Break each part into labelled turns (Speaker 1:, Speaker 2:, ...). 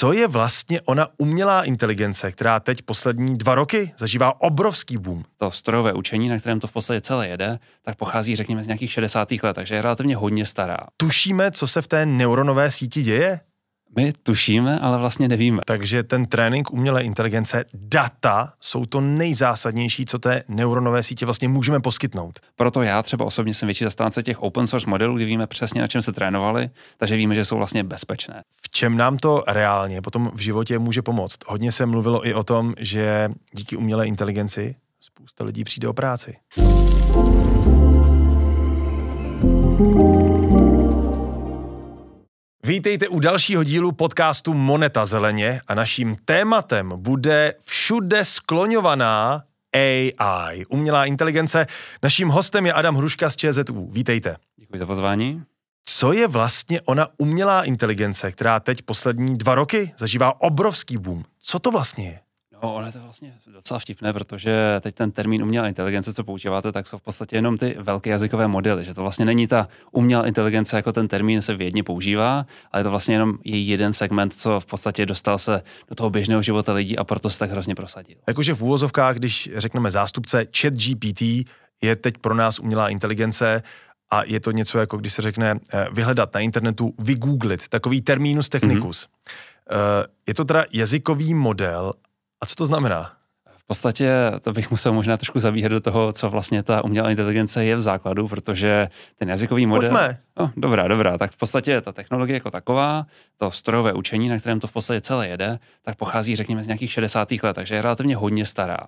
Speaker 1: co je vlastně ona umělá inteligence, která teď poslední dva roky zažívá obrovský boom? To strojové učení, na kterém to v podstatě celé jede, tak pochází, řekněme, z nějakých 60. let, takže je relativně hodně stará. Tušíme, co se v té neuronové síti děje? my tušíme, ale vlastně nevíme. Takže ten trénink umělé inteligence, data jsou to nejzásadnější, co té neuronové sítě vlastně můžeme poskytnout.
Speaker 2: Proto já třeba osobně jsem větší zastánce těch open source modelů, kdy víme přesně, na čem se trénovali, takže víme, že jsou vlastně bezpečné.
Speaker 1: V čem nám to reálně potom v životě může pomoct? Hodně se mluvilo i o tom, že díky umělé inteligenci spousta lidí přijde o práci. Vítejte u dalšího dílu podcastu Moneta zeleně a naším tématem bude všude skloňovaná AI, umělá inteligence. Naším hostem je Adam Hruška z ČZU. Vítejte. Děkuji za pozvání. Co je vlastně ona umělá inteligence, která teď poslední dva roky zažívá obrovský boom? Co to vlastně je? No, ono je to vlastně docela vtipné, protože
Speaker 2: teď ten termín umělá inteligence, co používáte, tak jsou v podstatě jenom ty velké jazykové modely, že to vlastně není ta umělá inteligence, jako ten termín se vědně používá, ale to vlastně jenom její jeden segment, co v podstatě dostal se do toho běžného života lidí a proto se tak hrozně prosadil.
Speaker 1: Jakože v úvozovkách, když řekneme zástupce, chat GPT je teď pro nás umělá inteligence, a je to něco, jako když se řekne eh, vyhledat na internetu, vygooglit, takový terminus technicus. Mm-hmm. Je to teda jazykový model, a co to znamená? V podstatě to bych
Speaker 2: musel možná trošku zavíhat do toho, co vlastně ta umělá inteligence je v základu, protože ten jazykový model... Pojďme. No, dobrá, dobrá. Tak v podstatě ta technologie jako taková, to strojové učení, na kterém to v podstatě celé jede, tak pochází, řekněme, z nějakých 60. let, takže je relativně hodně stará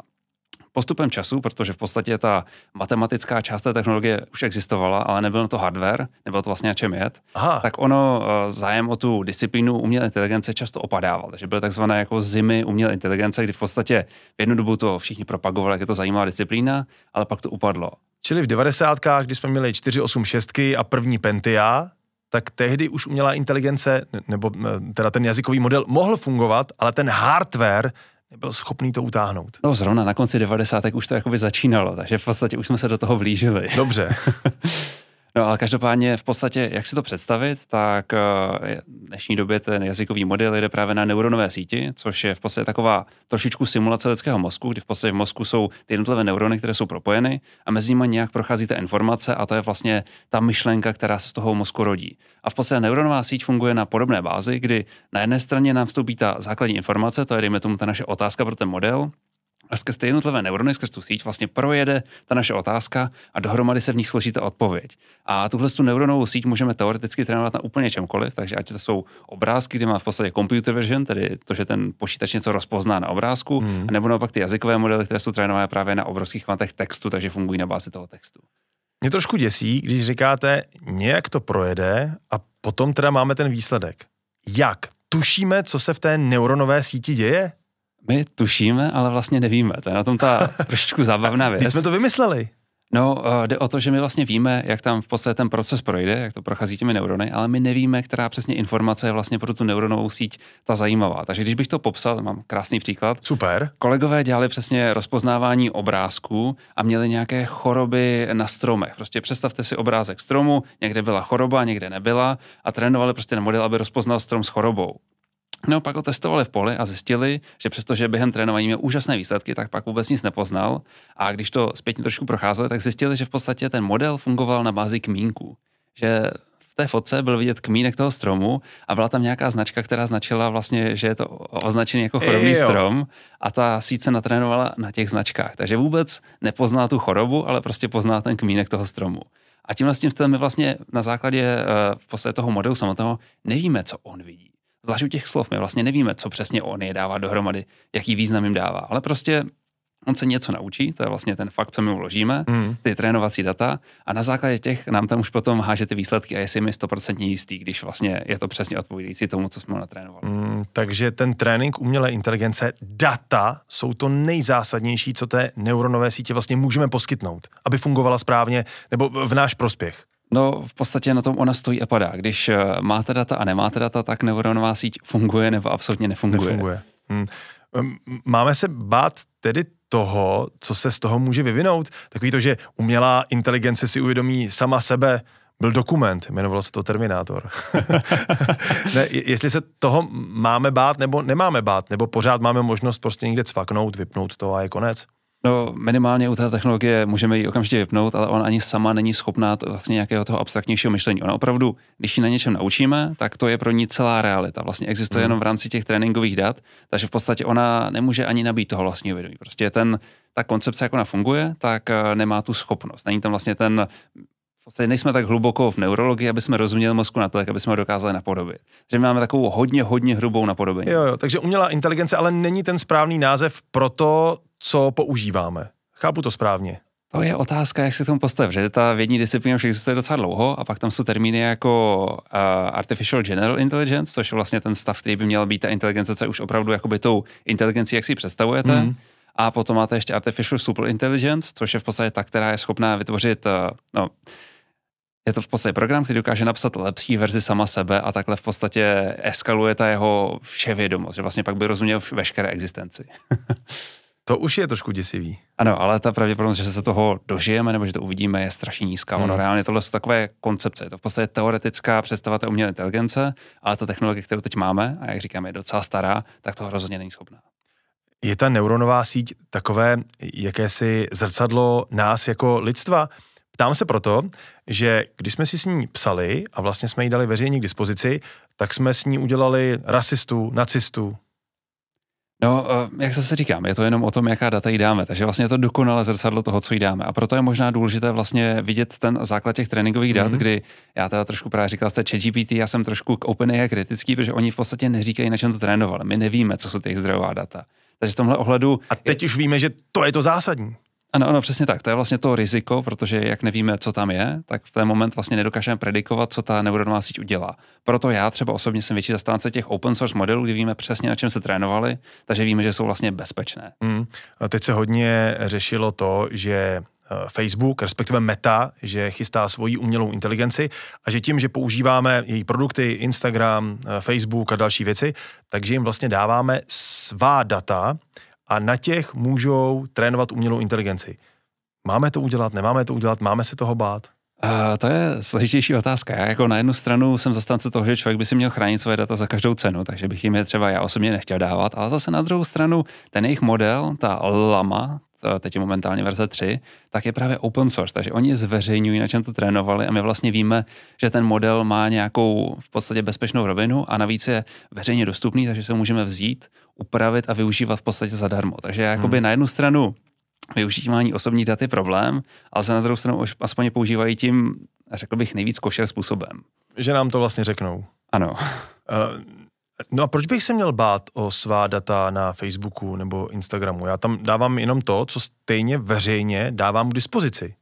Speaker 2: postupem času, protože v podstatě ta matematická část té technologie už existovala, ale nebyl to hardware, nebylo to vlastně na čem jet, Aha. tak ono eh, zájem o tu disciplínu umělé inteligence často opadával. Takže byly takzvané jako zimy umělé inteligence, kdy v podstatě v jednu dobu to všichni propagovali, jak je
Speaker 1: to zajímavá disciplína, ale pak to upadlo. Čili v 90. když jsme měli 486 a první Pentia, tak tehdy už umělá inteligence, nebo eh, teda ten jazykový model mohl fungovat, ale ten hardware nebyl schopný to utáhnout.
Speaker 2: No zrovna na konci 90. už to jakoby začínalo, takže v podstatě už jsme se do toho vlížili. Dobře. No ale každopádně v podstatě, jak si to představit, tak eh, v dnešní době ten jazykový model jde právě na neuronové síti, což je v podstatě taková trošičku simulace lidského mozku, kdy v podstatě v mozku jsou ty jednotlivé neurony, které jsou propojeny a mezi nimi nějak prochází ta informace a to je vlastně ta myšlenka, která se z toho mozku rodí. A v podstatě neuronová síť funguje na podobné bázi, kdy na jedné straně nám vstoupí ta základní informace, to je dejme tomu ta naše otázka pro ten model, a skrz ty jednotlivé neurony, skrz tu síť vlastně projede ta naše otázka a dohromady se v nich složí ta odpověď. A tuhle tu neuronovou síť můžeme teoreticky trénovat na úplně čemkoliv, takže ať to jsou obrázky, kde má v podstatě computer vision, tedy to, že ten počítač něco rozpozná na obrázku, hmm. nebo naopak ty jazykové modely, které jsou trénované právě
Speaker 1: na obrovských kvantech textu, takže fungují na bázi toho textu. Mě trošku děsí, když říkáte, nějak to projede a potom teda máme ten výsledek. Jak? Tušíme, co se v té neuronové síti děje? My tušíme, ale vlastně nevíme. To je na tom ta
Speaker 2: trošičku zábavná věc. Když jsme to vymysleli. No, eh, jde o to, že my vlastně víme, jak tam v podstatě ten proces projde, jak to prochází těmi neurony, ale my nevíme, která přesně informace je vlastně pro tu neuronovou síť ta zajímavá. Takže když bych to popsal, mám krásný příklad. Super. Kolegové dělali přesně rozpoznávání obrázků a měli nějaké choroby na stromech. Prostě představte si obrázek stromu, někde byla choroba, někde nebyla a trénovali prostě na model, aby rozpoznal strom s chorobou. No, pak ho testovali v poli a zjistili, že přestože během trénování měl úžasné výsledky, tak pak vůbec nic nepoznal. A když to zpětně trošku procházeli, tak zjistili, že v podstatě ten model fungoval na bázi kmínku, Že v té fotce byl vidět kmínek toho stromu a byla tam nějaká značka, která značila vlastně, že je to označený jako chorobný Ejo. strom a ta síce natrénovala na těch značkách. Takže vůbec nepozná tu chorobu, ale prostě pozná ten kmínek toho stromu. A tímhle s tím stylem my vlastně na základě eh, v podstatě toho modelu samotného nevíme, co on vidí. Zvlášť u těch slov my vlastně nevíme, co přesně on je dává dohromady, jaký význam jim dává, ale prostě on se něco naučí, to je vlastně ten fakt, co my uložíme, mm. ty trénovací data a na základě těch nám tam už potom háže ty výsledky a jestli mi 100% jistý, když vlastně je to přesně odpovídající tomu, co jsme natrénovali.
Speaker 1: Mm, takže ten trénink umělé inteligence, data jsou to nejzásadnější, co té neuronové sítě vlastně můžeme poskytnout, aby fungovala správně nebo v náš prospěch.
Speaker 2: No, v podstatě na tom ona stojí a padá. Když eh, máte data a nemáte data, tak neuronová síť funguje nebo absolutně nefunguje. Nefunguje.
Speaker 1: Hmm. Máme se bát tedy toho, co se z toho může vyvinout? Takový to, že umělá inteligence si uvědomí sama sebe, byl dokument, jmenovalo se to Terminátor. ne, jestli se toho máme bát, nebo nemáme bát, nebo pořád máme možnost prostě někde cvaknout, vypnout to a je konec. No,
Speaker 2: minimálně u té technologie můžeme ji okamžitě vypnout, ale ona ani sama není schopná to, vlastně nějakého toho abstraktnějšího myšlení. Ona opravdu, když ji na něčem naučíme, tak to je pro ní celá realita. Vlastně existuje mm. jenom v rámci těch tréninkových dat, takže v podstatě ona nemůže ani nabít toho vlastního vědomí. Prostě ten, ta koncepce, jak ona funguje, tak eh, nemá tu schopnost. Není tam vlastně ten podstatě nejsme tak hluboko v neurologii, aby jsme rozuměli mozku na to, aby jsme ho dokázali napodobit. Takže máme takovou hodně, hodně hrubou napodobení.
Speaker 1: Jo, jo, takže umělá inteligence ale není ten správný název pro to, co používáme. Chápu to správně.
Speaker 2: To je otázka, jak se k tomu postavit, že ta vědní disciplína už existuje docela dlouho a pak tam jsou termíny jako uh, artificial general intelligence, což je vlastně ten stav, který by měl být ta inteligence, co je už opravdu jakoby tou inteligencí, jak si ji představujete. Mm. A potom máte ještě artificial superintelligence, což je v podstatě ta, která je schopná vytvořit, uh, no, je to v podstatě program, který dokáže napsat lepší verzi sama sebe a takhle v podstatě eskaluje ta jeho vševědomost, že vlastně pak by rozuměl veškeré existenci.
Speaker 1: to už je trošku děsivý. Ano,
Speaker 2: ale ta pravděpodobnost, že se toho dožijeme nebo že to uvidíme, je strašně nízká. Hmm. Ono reálně tohle jsou takové koncepce. Je to v podstatě teoretická představa té umělé inteligence, ale ta technologie, kterou teď máme, a jak říkám, je docela
Speaker 1: stará, tak toho rozhodně není schopná. Je ta neuronová síť takové jakési zrcadlo nás jako lidstva? Ptám se proto, že když jsme si s ní psali a vlastně jsme ji dali veřejně k dispozici, tak jsme s ní udělali rasistu, nacistu. No, eh, jak zase říkám, je to jenom o tom, jaká data jí dáme, takže vlastně je to
Speaker 2: dokonale zrcadlo toho, co jí dáme. A proto je možná důležité vlastně vidět ten základ těch tréninkových dat, mm-hmm. kdy já teda trošku právě říkal jste ChatGPT, já jsem trošku k OpenAI kritický, protože oni v podstatě neříkají, na čem to trénovali. My nevíme, co jsou těch zdrojová data. Takže v tomhle ohledu... A teď je... už víme, že to je to zásadní. Ano, ano, přesně tak. To je vlastně to riziko, protože jak nevíme, co tam je, tak v ten moment vlastně nedokážeme predikovat, co ta neuronová síť udělá. Proto já třeba osobně jsem větší zastánce těch open source modelů, kdy víme
Speaker 1: přesně, na čem se trénovali, takže víme, že jsou vlastně bezpečné. Hmm. A teď se hodně řešilo to, že eh, Facebook, respektive Meta, že chystá svoji umělou inteligenci a že tím, že používáme její produkty, Instagram, eh, Facebook a další věci, takže jim vlastně dáváme svá data a na těch můžou trénovat umělou inteligenci. Máme to udělat, nemáme to udělat, máme se toho bát? Uh, to je složitější
Speaker 2: otázka. Já jako na jednu stranu jsem zastánce toho, že člověk by si měl chránit svoje data za každou cenu, takže bych jim je třeba já osobně nechtěl dávat, ale zase na druhou stranu ten jejich model, ta lama, Eh, teď je momentálně verze 3, tak je právě open source, takže oni zveřejňují, na čem to trénovali a my vlastně víme, že ten model má nějakou v podstatě bezpečnou rovinu a navíc je veřejně dostupný, takže se ho můžeme vzít, upravit a využívat v podstatě zadarmo. Takže hmm. jakoby hmm. na jednu stranu využívání osobních dat je problém, ale se na druhou stranu aspoň používají tím, řekl bych, nejvíc košer způsobem.
Speaker 1: Že nám to vlastně řeknou. Ano. Uh, No a proč bych se měl bát o svá data na Facebooku nebo Instagramu? Já tam dávám jenom to, co stejně veřejně dávám k dispozici.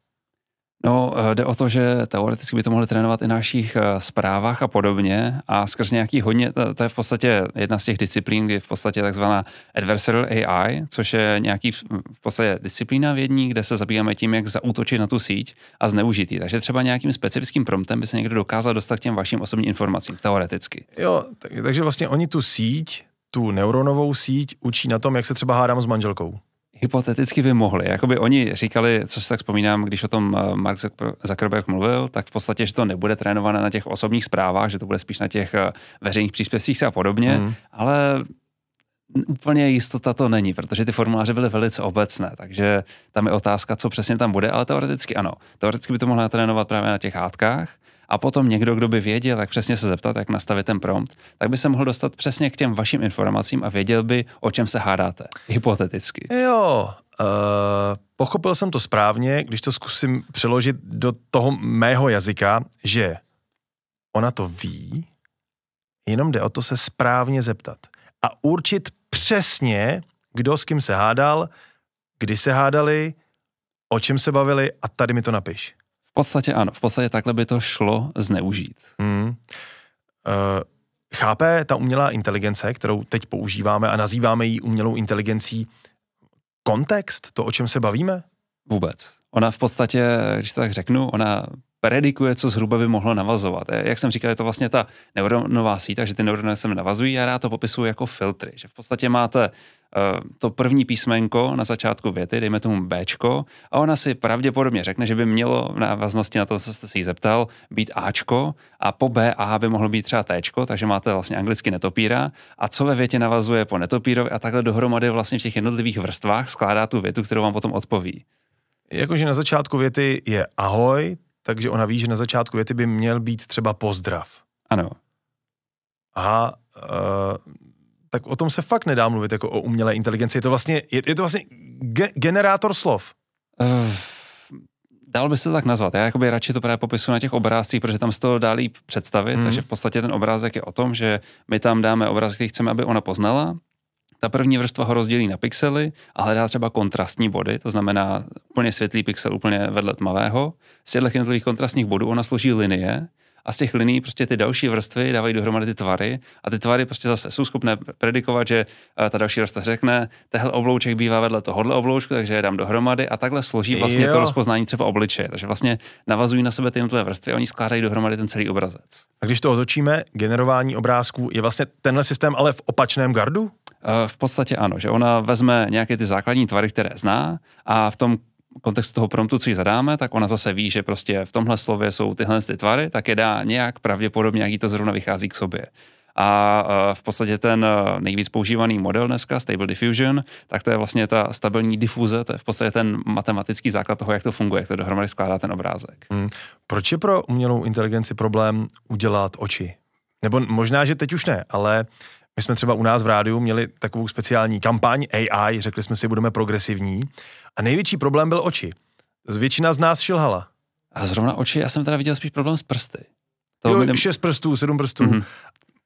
Speaker 2: No, eh, jde o to, že teoreticky by to mohli trénovat i na našich eh, zprávách a podobně a skrz nějaký hodně, eh, to, je v podstatě jedna z těch disciplín, kdy v podstatě takzvaná adversarial AI, což je nějaký v podstatě disciplína vědní, kde se zabýváme tím, jak zaútočit na tu síť a zneužitý. Takže třeba nějakým specifickým promptem by se někdo dokázal dostat k těm vašim osobním informacím, teoreticky. Jo,
Speaker 1: tak, takže vlastně oni tu síť, tu neuronovou síť učí na tom, jak se třeba hádám s manželkou hypoteticky by mohli. Jakoby
Speaker 2: oni říkali, co si tak vzpomínám, když o tom eh, Mark Zuckerberg mluvil, tak v podstatě, že to nebude trénované na těch osobních zprávách, že to bude spíš na těch eh, veřejných příspěvcích a podobně, mm. ale úplně jistota to není, protože ty formuláře byly velice obecné, takže tam je otázka, co přesně tam bude, ale teoreticky ano. Teoreticky by to mohla trénovat právě na těch hádkách, a potom někdo, kdo by věděl, jak přesně se zeptat, jak nastavit ten prompt, tak by se mohl dostat přesně k těm vašim
Speaker 1: informacím a věděl by, o čem se hádáte,
Speaker 2: hypoteticky.
Speaker 1: Jo, uh, pochopil jsem to správně, když to zkusím přeložit do toho mého jazyka, že ona to ví, jenom jde o to se správně zeptat a určit přesně, kdo s kým se hádal, kdy se hádali, o čem se bavili a tady mi to napiš. V podstatě ano, v podstatě takhle by to šlo zneužít. Hmm. Uh, chápe ta umělá inteligence, kterou teď používáme a nazýváme ji umělou inteligencí, kontext, to, o čem se bavíme? Vůbec. Ona v podstatě, když to tak řeknu, ona predikuje, co zhruba by mohlo
Speaker 2: navazovat. E, jak jsem říkal, je to vlastně ta neuronová síť, takže ty neurony sem navazují a já to popisuju jako filtry, že v podstatě máte e, to první písmenko na začátku věty, dejme tomu B, a ona si pravděpodobně řekne, že by mělo v návaznosti na to, co jste se jí zeptal, být Ačko a po B A by mohlo být třeba T, takže máte vlastně anglicky netopíra a co ve větě navazuje po netopírovi a takhle dohromady vlastně v těch jednotlivých vrstvách skládá tu větu, kterou vám potom odpoví.
Speaker 1: Jakože na začátku věty je ahoj, takže ona ví, že na začátku věty by měl být třeba pozdrav. Ano. A uh, tak o tom se fakt nedá mluvit jako o umělé inteligenci. Je to vlastně, je, je to vlastně ge- generátor slov. Uh, dal by se to tak nazvat. Já jakoby radši to právě popisu na těch obrázcích, protože tam
Speaker 2: se to dá líp představit. Hmm. Takže v podstatě ten obrázek je o tom, že my tam dáme obrázek, který chceme, aby ona poznala ta první vrstva ho rozdělí na pixely a hledá třeba kontrastní body, to znamená úplně světlý pixel úplně vedle tmavého. Z těchto jednotlivých kontrastních bodů ona složí linie a z těch liní prostě ty další vrstvy dávají dohromady ty tvary a ty tvary prostě zase jsou schopné predikovat, že eh, ta další vrstva řekne, tehle oblouček bývá vedle tohohle obloučku, takže je dám dohromady a takhle složí vlastně jo. to rozpoznání třeba obličeje. Takže vlastně navazují na sebe ty jednotlivé vrstvy a oni skládají dohromady ten celý obrazec.
Speaker 1: A když to otočíme, generování obrázků je vlastně tenhle systém ale v opačném
Speaker 2: gardu? Eh, v podstatě ano, že ona vezme nějaké ty základní tvary, které zná a v tom kontextu toho promptu, co jí zadáme, tak ona zase ví, že prostě v tomhle slově jsou tyhle ty tvary, tak je dá nějak pravděpodobně, jak jí to zrovna vychází k sobě. A eh, v podstatě ten eh, nejvíc používaný model dneska, Stable Diffusion, tak to je vlastně ta stabilní difuze, to je v podstatě ten
Speaker 1: matematický základ toho, jak to funguje, jak to dohromady skládá ten obrázek. Hmm. Proč je pro umělou inteligenci problém udělat oči? Nebo možná, že teď už ne, ale my jsme třeba u nás v rádiu měli takovou speciální kampaň AI, řekli jsme si, budeme progresivní. A největší problém byl oči. Většina z nás šilhala. A zrovna oči, já jsem teda viděl spíš problém s prsty. To jo, jdem... šest prstů, sedm prstů. Mm-hmm.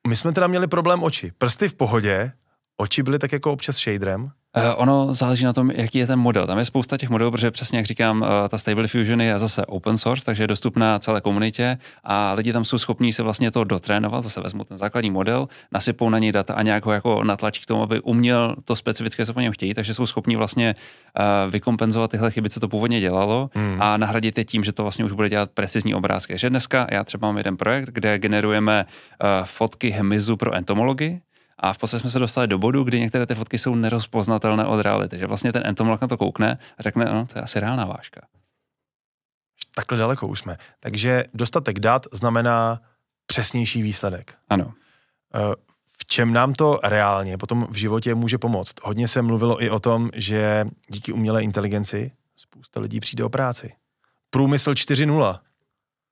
Speaker 1: My jsme teda měli problém oči. Prsty v pohodě, oči byly tak jako občas shaderem.
Speaker 2: Eh, ono záleží na tom, jaký je ten model. Tam je spousta těch modelů, protože přesně jak říkám, eh, ta Stable Fusion je zase open source, takže je dostupná celé komunitě a lidi tam jsou schopní se vlastně to dotrénovat, zase vezmu ten základní model, nasypou na něj data a nějak ho jako natlačí k tomu, aby uměl to specifické, co po něm chtějí, takže jsou schopní vlastně eh, vykompenzovat tyhle chyby, co to původně dělalo hmm. a nahradit je tím, že to vlastně už bude dělat precizní obrázky. Že dneska já třeba mám jeden projekt, kde generujeme fotky hmyzu pro entomologii, a v podstatě jsme se dostali do bodu, kdy některé ty fotky jsou nerozpoznatelné od reality. Že vlastně ten entomolog na to koukne a řekne, no, to
Speaker 1: je asi reálná váška. Takhle daleko už jsme. Takže dostatek dat znamená přesnější výsledek. Ano. Eh, v čem nám to reálně potom v životě může pomoct? Hodně se mluvilo i o tom, že díky umělé inteligenci spousta lidí přijde o práci. Průmysl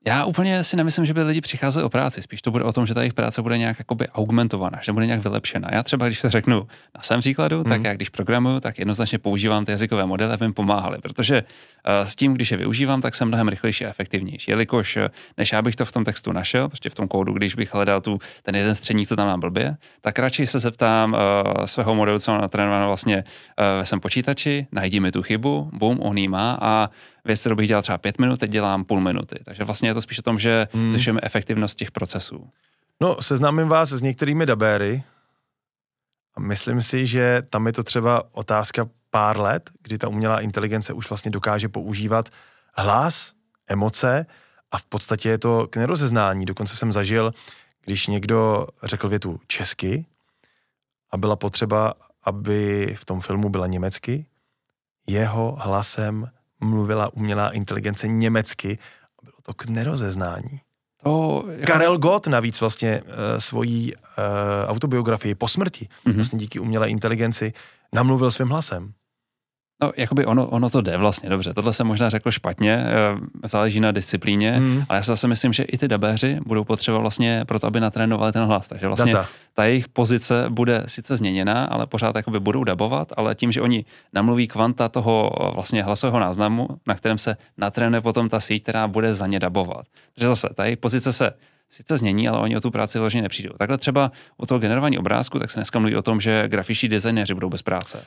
Speaker 1: já úplně si nemyslím, že
Speaker 2: by lidi přicházeli o práci. Spíš to bude o tom, že ta jejich práce bude nějak jakoby augmentovaná, že bude nějak vylepšena. Já třeba, když to řeknu na svém příkladu, mm. tak mhm. já když programuju, tak jednoznačně používám ty jazykové modely, aby mi pomáhaly, protože uh, s tím, když je využívám, tak jsem mnohem rychlejší a efektivnější. Jelikož eh, než já bych to v tom textu našel, prostě v tom kódu, když bych hledal tu, ten jeden střední, co tam mám blbě, tak radši se zeptám uh, svého modelu, co mám natrénováno vlastně uh, ve svém počítači, najdi mi tu chybu, bum, on má a věc, kterou bych dělal třeba pět minut, teď dělám půl minuty. Takže vlastně je to spíš o tom, že hmm. zvyšujeme efektivnost těch procesů.
Speaker 1: No, seznámím vás s některými dabéry a myslím si, že tam je to třeba otázka pár let, kdy ta umělá inteligence už vlastně dokáže používat hlas, emoce a v podstatě je to k nerozeznání. Dokonce jsem zažil, když někdo řekl větu česky a byla potřeba, aby v tom filmu byla německy, jeho hlasem mluvila umělá inteligence německy a bylo to k nerozeznání. To, jako... Karel Gott navíc vlastně uh, svojí uh, autobiografii po smrti, mm-hmm. vlastně díky umělé inteligenci, namluvil svým hlasem. No, jakoby ono, ono to jde vlastně
Speaker 2: dobře. Tohle se možná řekl špatně, eh, záleží na disciplíně, hmm. ale já si zase myslím, že i ty dabéři budou potřeba vlastně proto, aby natrénovali ten hlas. Takže vlastně Data. ta jejich pozice bude sice změněná, ale pořád jakoby budou dabovat, ale tím, že oni namluví kvanta toho eh, vlastně hlasového náznamu, na kterém se natrénuje potom ta síť, která bude za ně dabovat. Takže zase ta jejich pozice se sice změní, ale oni o tu práci vlastně nepřijdou. Takhle třeba o toho generování obrázku, tak se dneska mluví o tom, že grafiční designéři budou bez práce.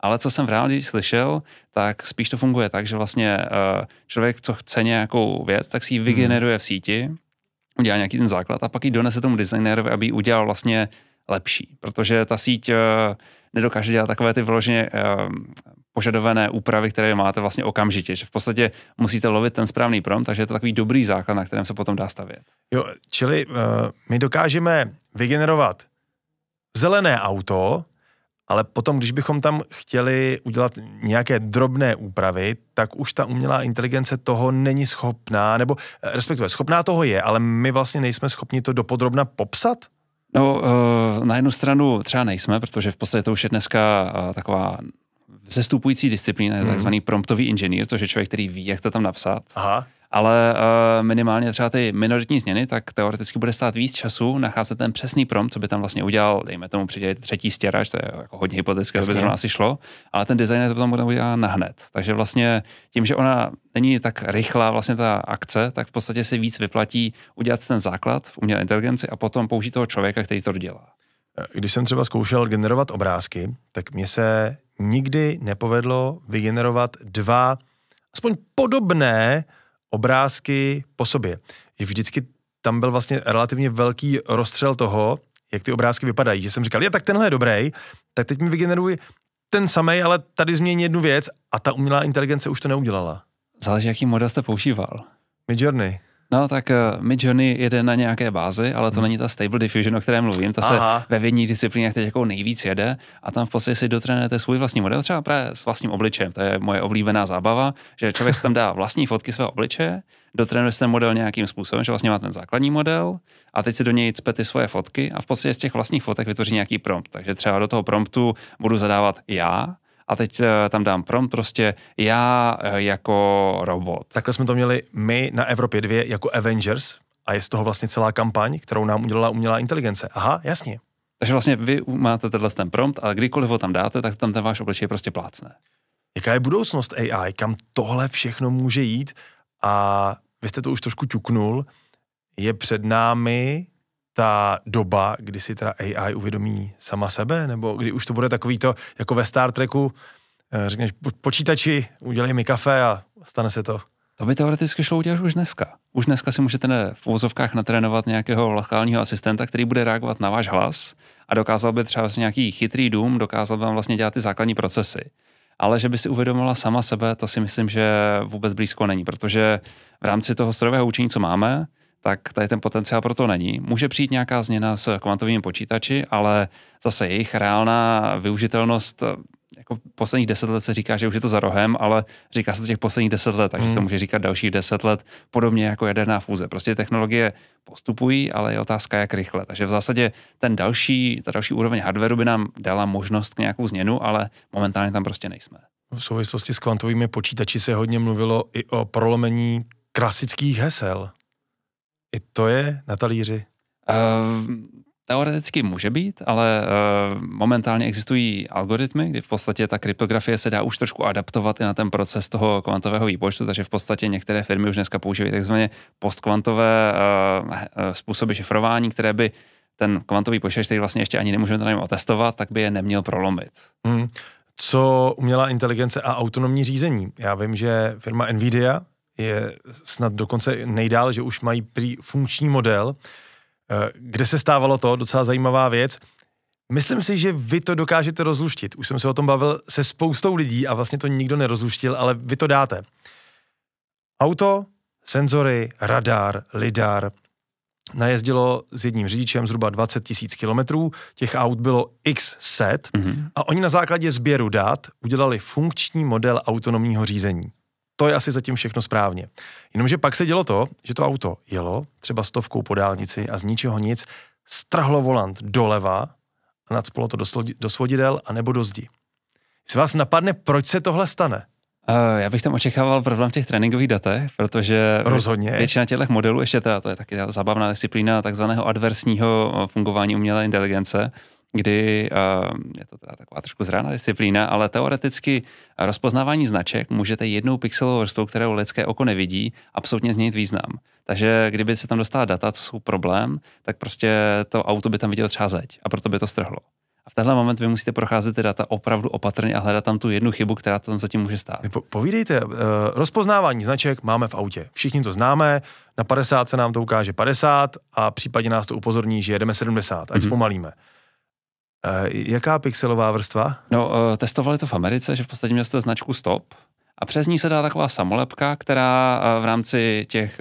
Speaker 2: Ale co jsem v reálně slyšel, tak spíš to funguje tak, že vlastně eh, člověk, co chce nějakou věc, tak si ji vygeneruje v síti, udělá nějaký ten základ a pak ji donese tomu designérovi, aby ji udělal vlastně lepší, protože ta síť eh, nedokáže dělat takové ty vložně eh, požadované úpravy, které máte vlastně okamžitě, že v podstatě musíte lovit ten správný prom, takže je to takový dobrý základ, na kterém se potom dá stavět.
Speaker 1: Jo, čili uh, my dokážeme vygenerovat zelené auto, ale potom, když bychom tam chtěli udělat nějaké drobné úpravy, tak už ta umělá inteligence toho není schopná, nebo eh, respektive schopná toho je, ale my vlastně nejsme schopni to dopodrobna popsat? No, eh, na jednu stranu třeba nejsme,
Speaker 2: protože v podstatě to už je dneska eh, taková zestupující disciplína, hmm. takzvaný promptový inženýr, což je člověk, který ví, jak to tam napsat. Aha ale eh, minimálně třeba ty minoritní změny, tak teoreticky bude stát víc času nacházet ten přesný prompt, co by tam vlastně udělal, dejme tomu přidělit třetí stěrač, to je jako hodně hypotetické, by zrovna asi šlo, ale ten designer to tam bude udělat nahned. Takže vlastně tím, že ona není tak rychlá vlastně ta akce, tak v podstatě si víc vyplatí udělat ten
Speaker 1: základ v umělé inteligenci a potom použít toho člověka, který to dělá. Eh, když jsem třeba zkoušel generovat obrázky, tak mě se nikdy nepovedlo vygenerovat dva aspoň podobné obrázky po sobě. Že vždycky tam byl vlastně relativně velký rozstřel toho, jak ty obrázky vypadají. Že jsem říkal, je tak tenhle je dobrý, tak teď mi vygeneruj ten samý, ale tady změní jednu věc a ta umělá inteligence už to neudělala.
Speaker 2: Záleží, jaký model jste používal. Midjourney. No tak uh, eh, Mid Johnny jede na nějaké bázi, ale to hmm. není ta Stable Diffusion, o které mluvím. Ta Aha. se ve vědních disciplínách teď jako nejvíc jede a tam v podstatě si dotrénujete svůj vlastní model, třeba právě s vlastním obličem. To je moje oblíbená zábava, že člověk si tam dá vlastní fotky svého obličeje, dotrénuje si ten model nějakým způsobem, že vlastně má ten základní model a teď si do něj cpe ty svoje fotky a v podstatě z těch vlastních fotek vytvoří nějaký prompt. Takže třeba do toho promptu budu zadávat já a teď eh, tam dám prompt prostě já eh,
Speaker 1: jako robot. Takhle jsme to měli my na Evropě 2 jako Avengers a je z toho vlastně celá kampaň, kterou nám udělala umělá inteligence. Aha, jasně. Takže vlastně vy máte tenhle ten prompt, ale kdykoliv ho tam dáte, tak tam ten váš obličej prostě plácne. Jaká je budoucnost AI? Kam tohle všechno může jít? A vy jste to už trošku ťuknul. Je před námi ta doba, kdy si teda AI uvědomí sama sebe, nebo kdy už to bude takový to, jako ve Star Treku, eh, řekneš počítači, udělej mi kafe a stane se to. To by
Speaker 2: teoreticky šlo udělat už dneska. Už dneska si můžete ne, v uvozovkách natrénovat nějakého lokálního asistenta, který bude reagovat na váš hlas a dokázal by třeba vlastně nějaký chytrý dům, dokázal by vám vlastně dělat ty základní procesy. Ale že by si uvědomila sama sebe, to si myslím, že vůbec blízko není, protože v rámci toho strojového učení, co máme, tak tady ten potenciál proto není. Může přijít nějaká změna s kvantovými počítači, ale zase jejich reálná využitelnost jako posledních deset let se říká, že už je to za rohem, ale říká se to těch posledních deset let, takže hmm. se to hmm. může říkat dalších deset let, podobně jako jaderná fúze. Prostě technologie postupují, ale je otázka, jak rychle. Takže v zásadě ten další, ta další úroveň hardwareu by nám dala možnost k nějakou změnu, ale momentálně tam prostě nejsme.
Speaker 1: V souvislosti s kvantovými počítači se hodně mluvilo i o prolomení klasických hesel. I to je na talíři? Uh, teoreticky může být, ale uh, momentálně
Speaker 2: existují algoritmy, kdy v podstatě ta kryptografie se dá už trošku adaptovat i na ten proces toho kvantového výpočtu, takže v podstatě některé firmy už dneska používají takzvaně postkvantové uh, způsoby šifrování, které by ten kvantový počítač, který vlastně ještě ani nemůžeme na něm otestovat, tak by je neměl prolomit.
Speaker 1: Hmm. Co umělá inteligence a autonomní řízení? Já vím, že firma NVIDIA je snad dokonce nejdál, že už mají prý funkční model, eh, kde se stávalo to, docela zajímavá věc. Myslím si, že vy to dokážete rozluštit. Už jsem se o tom bavil se spoustou lidí a vlastně to nikdo nerozluštil, ale vy to dáte. Auto, senzory, radar, lidar. Najezdilo s jedním řidičem zhruba 20 tisíc kilometrů, těch aut bylo x set mm-hmm. a oni na základě sběru dat udělali funkční model autonomního řízení to je asi zatím všechno správně. Jenomže pak se dělo to, že to auto jelo třeba stovkou po dálnici a z ničeho nic strhlo volant doleva a nadspolo to do, svodidel a nebo do zdi. Jestli vás napadne, proč se tohle stane? Uh, já bych tam
Speaker 2: očekával problém v těch tréninkových datech, protože Rozhodně. většina těchto modelů, ještě teda, to je taky ta zábavná disciplína takzvaného adversního eh, fungování umělé inteligence, kdy eh, je to teda taková trošku zraná disciplína, ale teoreticky rozpoznávání značek můžete jednou pixelovou vrstvou, kterou lidské oko nevidí, absolutně změnit význam. Takže kdyby se tam dostala data, co jsou problém, tak prostě to auto by tam vidělo třeba zeď a proto by to strhlo. A v tenhle moment vy musíte procházet ty data opravdu opatrně a hledat tam tu jednu chybu, která tam zatím může stát. Po, povídejte, eh,
Speaker 1: rozpoznávání značek máme v autě. Všichni to známe, na 50 se nám to ukáže 50 a případně nás to upozorní, že jedeme 70, ať mm-hmm. zpomalíme. Eh, jaká pixelová vrstva? No, eh, testovali to v Americe, že v podstatě měl jste značku Stop a přes ní se dá
Speaker 2: taková samolepka, která eh, v rámci těch,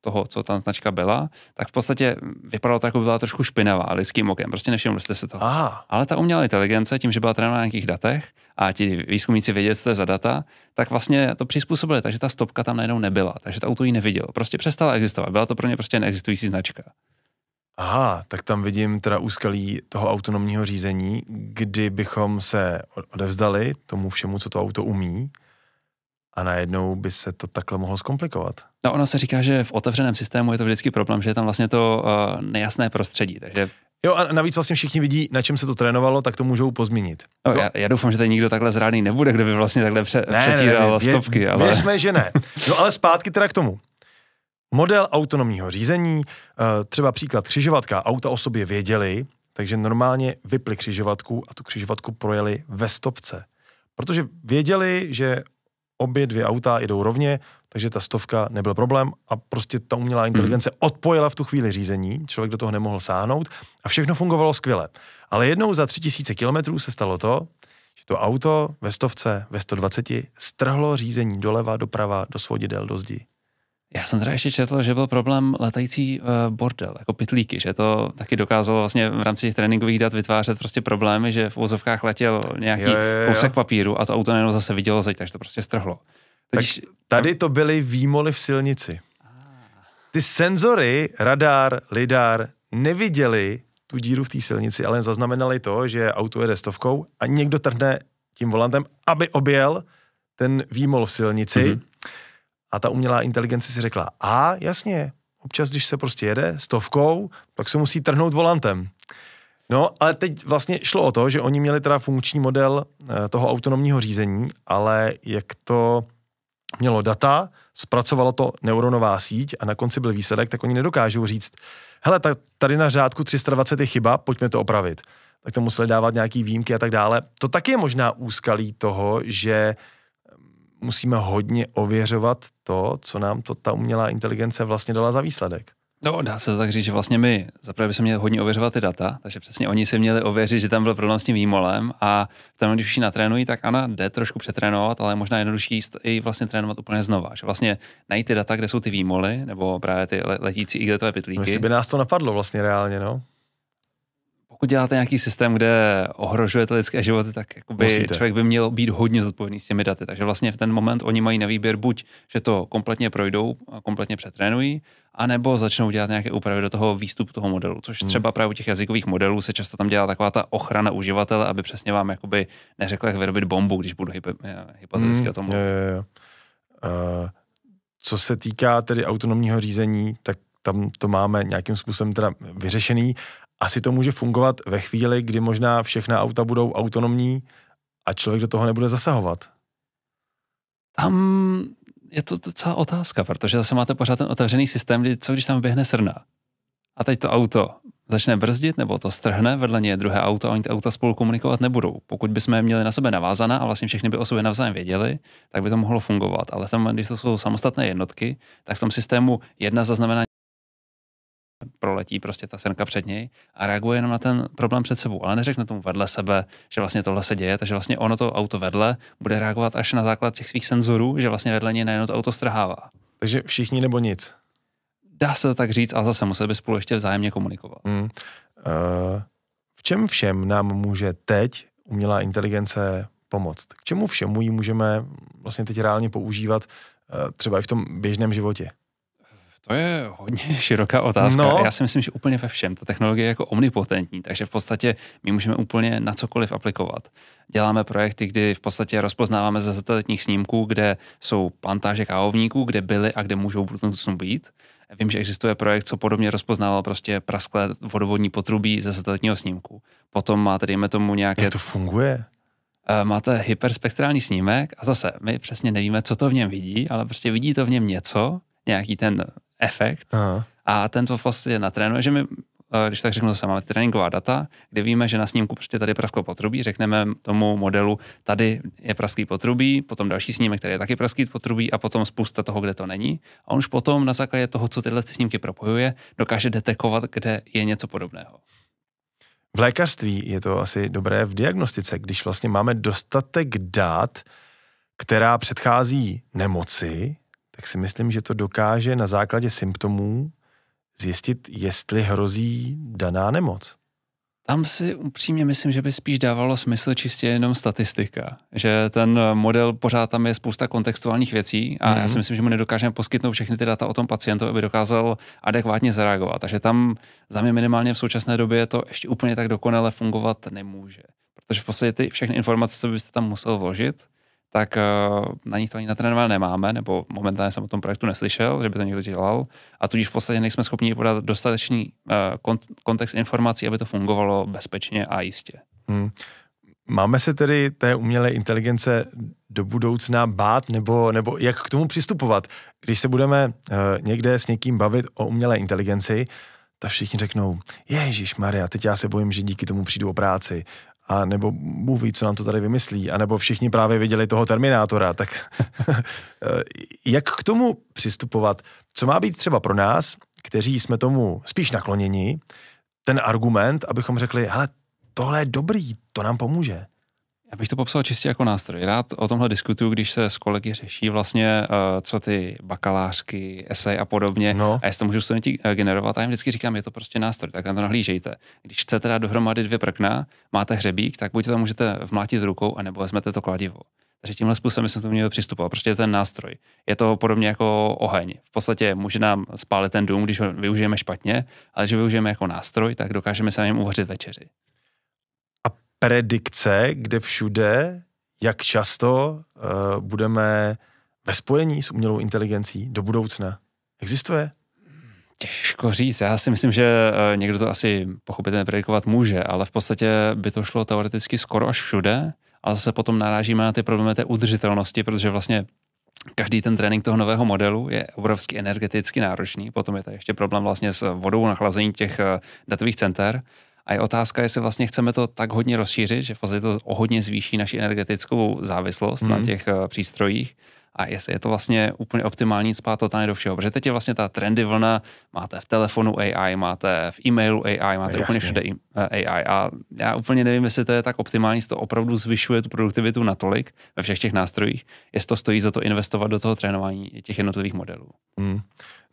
Speaker 2: toho, co tam značka byla, tak v podstatě vypadalo to, jako byla trošku špinavá lidským okem, prostě nevšimli jste se to. Aha. Ale ta umělá inteligence, tím, že byla trénována na nějakých datech a ti výzkumníci věděli, co to je za data, tak vlastně to přizpůsobili, takže ta stopka tam najednou nebyla, takže ta auto ji nevidělo, prostě přestala existovat, byla to pro ně prostě neexistující značka.
Speaker 1: Aha, tak tam vidím teda úskalí toho autonomního řízení, kdy bychom se odevzdali tomu všemu, co to auto umí, a najednou by se to takhle mohlo zkomplikovat.
Speaker 2: No ono se říká, že v otevřeném systému je to vždycky problém, že je tam vlastně to uh, nejasné prostředí, takže...
Speaker 1: Jo a navíc vlastně všichni vidí, na čem se to trénovalo, tak to můžou pozměnit.
Speaker 2: No, já, já doufám, že tady nikdo takhle zrádný nebude, kdo by vlastně takhle pře- ne, přetíral ne, ne, stopky. Je, ale... Věřme,
Speaker 1: že ne. No ale zpátky teda k tomu. Model autonomního řízení, eh, třeba příklad křižovatka, auta o sobě věděli, takže normálně vypli křižovatku a tu křižovatku projeli ve stopce. Protože věděli, že obě dvě auta jedou rovně, takže ta stovka nebyl problém a prostě ta umělá mhm. inteligence hmm. odpojila v tu chvíli řízení, člověk do toho nemohl sáhnout a všechno fungovalo skvěle. Ale jednou za tři tisíce kilometrů se stalo to, že to auto ve stovce, ve 120 strhlo řízení doleva, doprava, do svodidel, do zdi.
Speaker 2: Já jsem teda ještě četl, že byl problém letající uh, bordel, jako pitlíky, že to taky dokázalo vlastně v rámci těch tréninkových dat vytvářet prostě problémy, že v
Speaker 1: úzovkách letěl nějaký kousek papíru a to auto nejenom zase vidělo zeď, takže to prostě strhlo. Tak tak tady to byly výmoly v silnici. Ty senzory, radar, lidar neviděli tu díru v té silnici, ale zaznamenali to, že auto jede stovkou a někdo trhne tím volantem, aby objel ten výmol v silnici. Mm-hmm a ta umělá inteligence si řekla, a jasně, občas, když se prostě jede stovkou, tak se musí trhnout volantem. No, ale teď vlastně šlo o to, že oni měli teda funkční model eh, toho autonomního řízení, ale jak to mělo data, zpracovalo to neuronová síť a na konci byl výsledek, tak oni nedokážou říct, hele, tady na řádku 320 je chyba, pojďme to opravit. Tak to museli dávat nějaký výjimky a tak dále. To taky je možná úskalí toho, že musíme hodně ověřovat to, co nám to ta umělá inteligence vlastně dala za výsledek. No, dá se to tak
Speaker 2: říct, že vlastně my zaprvé bychom měli hodně ověřovat ty data, takže přesně oni si měli ověřit, že tam byl problém s tím výmolem a tam, když už ji natrénují, tak ano, jde trošku přetrénovat, ale možná jednodušší i vlastně trénovat úplně znova. Že vlastně najít ty data, kde jsou ty výmoly, nebo právě ty letící igletové pytlíky. Myslím, by nás to napadlo vlastně reálně, no? pokud děláte nějaký systém, kde ohrožujete lidské životy, tak jakoby člověk by měl být hodně zodpovědný s těmi daty. Takže vlastně v ten moment oni mají na výběr buď, že to kompletně projdou, kompletně přetrénují, anebo začnou dělat nějaké úpravy do toho výstupu toho modelu, což hmm. třeba právě u těch jazykových modelů se často tam dělá taková ta ochrana uživatele, aby přesně vám jakoby neřekla, jak vyrobit bombu, když budu eh,
Speaker 1: hypoteticky hmm. o tom mluvit. Je, je, je. Uh, co se týká tedy autonomního řízení, tak tam to máme nějakým způsobem teda vyřešený, asi to může fungovat ve chvíli, kdy možná všechna auta budou autonomní a člověk do toho nebude zasahovat.
Speaker 2: Tam je to docela otázka, protože zase máte pořád ten otevřený systém, kdy co když tam běhne srna a teď to auto začne brzdit nebo to strhne, vedle něj je druhé auto a oni ty auta spolu komunikovat nebudou. Pokud bychom je měli na sebe navázaná a vlastně všechny by o sobě navzájem věděli, tak by to mohlo fungovat. Ale tam, když to jsou samostatné jednotky, tak v tom systému jedna zaznamená proletí prostě ta senka před něj a reaguje jenom na ten problém před sebou, ale neřekne tomu vedle sebe, že vlastně tohle se děje, takže vlastně ono to auto vedle bude reagovat až na základ těch svých senzorů, že vlastně vedle něj najednou to auto strhává. Takže všichni nebo nic? Dá se to tak říct, ale zase musel by spolu
Speaker 1: ještě vzájemně komunikovat. Hmm. Uh, v čem všem nám může teď umělá inteligence pomoct? K čemu všemu ji můžeme vlastně teď reálně používat uh, třeba i v tom běžném životě?
Speaker 2: To je hodně široká otázka. No. Já si myslím, že úplně ve všem. Ta technologie je jako omnipotentní, takže v podstatě my můžeme úplně na cokoliv aplikovat. Děláme projekty, kdy v podstatě rozpoznáváme ze satelitních snímků, kde jsou plantáže kávovníků, kde byly a kde můžou v budoucnu být. Vím, že existuje projekt, co podobně rozpoznával prostě prasklé vodovodní potrubí ze satelitního snímku. Potom máte, dejme tomu, nějaké... Jak to funguje? Eh, máte hyperspektrální snímek a zase my přesně nevíme, co to v něm vidí, ale prostě vidí to v něm něco, nějaký ten efekt Aha. a ten to vlastně natrénuje, že my eh, když tak řeknu zase, máme tréninková data, kde víme, že na snímku prostě tady prasklo potrubí, řekneme tomu modelu, tady je praský potrubí, potom další snímek, který je taky praský potrubí a potom spousta toho, kde to není. A on už potom na základě toho, co tyhle snímky propojuje, dokáže detekovat, kde je něco podobného.
Speaker 1: V lékařství je to asi dobré v diagnostice, když vlastně máme dostatek dat, která předchází nemoci, tak si myslím, že to dokáže na základě symptomů zjistit, jestli hrozí daná nemoc. Tam si upřímně myslím, že by spíš dávalo
Speaker 2: smysl čistě jenom statistika. Že ten model pořád tam je spousta kontextuálních věcí a mm. já mhm. si myslím, že mu nedokážeme poskytnout všechny ty data o tom pacientovi, aby dokázal adekvátně zareagovat. Takže tam za mě minimálně v současné době to ještě úplně tak dokonale fungovat nemůže. Protože v podstatě ty všechny informace, co byste tam musel vložit, tak eh, na nich to ani natrénované nemáme, nebo momentálně jsem o tom projektu neslyšel, že by to někdo dělal. A tudíž v podstatě nejsme schopni podat dostatečný eh, kontext informací, aby to fungovalo bezpečně a jistě.
Speaker 1: Hmm. Máme se tedy té umělé inteligence do budoucna bát, nebo, nebo jak k tomu přistupovat? Když se budeme uh, někde s někým bavit o umělé inteligenci, tak všichni řeknou, Ježíš Maria, teď já se bojím, že díky tomu přijdu o práci a nebo Bůh ví, co nám to tady vymyslí, a nebo všichni právě viděli toho Terminátora, tak eh, jak k tomu přistupovat? Co má být třeba pro nás, kteří jsme tomu spíš nakloněni, ten argument, abychom řekli, hele, tohle je dobrý, to nám pomůže. Já
Speaker 2: bych to popsal čistě jako nástroj. Rád o tomhle diskutuju, když se s kolegy řeší vlastně, eh, co ty bakalářky, esej a podobně. No. A jestli to můžou studenti eh, generovat, a jim vždycky říkám, je to prostě nástroj, tak na to nahlížejte. Když chcete dát dohromady dvě prkna, máte hřebík, tak buď to můžete vmlátit rukou, anebo vezmete to kladivo. Takže tímhle způsobem jsem to měl přistupovat. Prostě je ten nástroj. Je to podobně jako oheň. V podstatě může nám spálit ten dům, když ho využijeme špatně, ale když využijeme jako nástroj, tak dokážeme se na něm uvařit večeři
Speaker 1: predikce, kde všude, jak často uh, budeme ve spojení s umělou inteligencí do budoucna? Existuje? Těžko říct.
Speaker 2: Já si myslím, že eh, někdo to asi pochopitelně predikovat může, ale v podstatě by to šlo teoreticky skoro až všude, ale zase potom narážíme na ty problémy té udržitelnosti, protože vlastně každý ten trénink toho nového modelu je obrovsky energeticky náročný. Potom je tady ještě problém vlastně s vodou na chlazení těch eh, datových center. A je otázka, jestli vlastně chceme to tak hodně rozšířit, že v podstatě to hodně zvýší naši energetickou závislost mm. na hmm. těch uh, přístrojích, a jestli je to vlastně úplně optimální spát tady do všeho. Protože teď je vlastně ta trendy vlna, máte v telefonu AI, máte v e-mailu AI, máte no, Jasně. úplně všude AI. Eh, a já úplně nevím, jestli to je tak optimální, jestli to opravdu zvyšuje tu produktivitu natolik ve všech těch nástrojích, jestli to stojí za to investovat do toho
Speaker 1: trénování těch jednotlivých modelů. Hmm.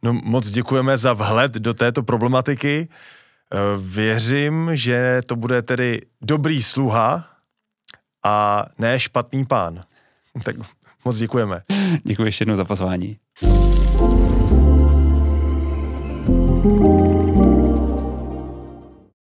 Speaker 1: No moc děkujeme za vhled do této problematiky. Eh, věřím, že to bude tedy dobrý sluha a ne špatný pán. Tak moc děkujeme. Děkuji ještě jednou za pozvání.